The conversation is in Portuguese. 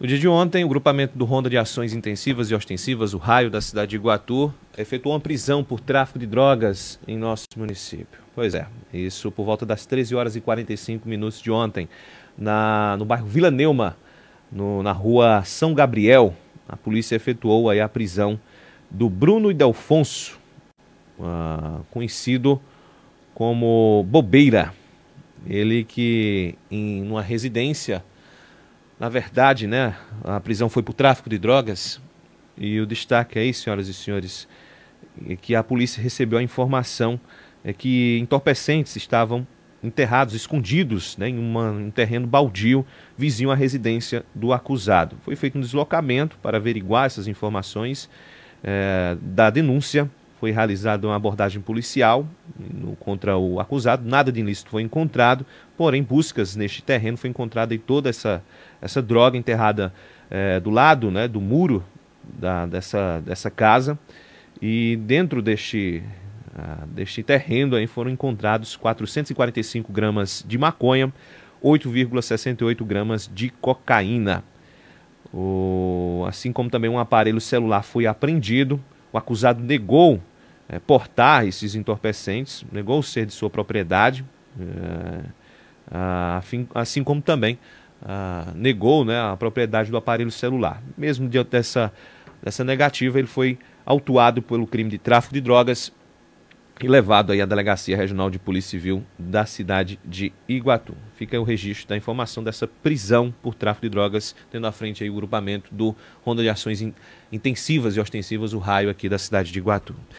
No dia de ontem, o grupamento do Ronda de Ações Intensivas e Ostensivas, o Raio, da cidade de Iguatu, efetuou uma prisão por tráfico de drogas em nosso município. Pois é, isso por volta das 13 horas e 45 minutos de ontem, na, no bairro Vila Neuma, no, na rua São Gabriel, a polícia efetuou aí a prisão do Bruno e uh, conhecido como Bobeira. Ele que, em uma residência na verdade, né, a prisão foi por tráfico de drogas. E o destaque aí, senhoras e senhores, é que a polícia recebeu a informação é que entorpecentes estavam enterrados, escondidos né, em uma, um terreno baldio vizinho à residência do acusado. Foi feito um deslocamento para averiguar essas informações é, da denúncia foi realizada uma abordagem policial no, contra o acusado, nada de ilícito foi encontrado, porém buscas neste terreno foi encontrada e toda essa, essa droga enterrada é, do lado né, do muro da, dessa, dessa casa e dentro deste, ah, deste terreno aí foram encontrados 445 gramas de maconha, 8,68 gramas de cocaína. O, assim como também um aparelho celular foi apreendido. O acusado negou é, portar esses entorpecentes, negou ser de sua propriedade, é, assim como também negou né, a propriedade do aparelho celular. Mesmo diante dessa, dessa negativa, ele foi autuado pelo crime de tráfico de drogas e levado aí à Delegacia Regional de Polícia Civil da cidade de Iguatu. Fica o registro da informação dessa prisão por tráfico de drogas, tendo à frente aí o grupamento do Ronda de Ações Intensivas e Ostensivas, o raio aqui da cidade de Iguatu.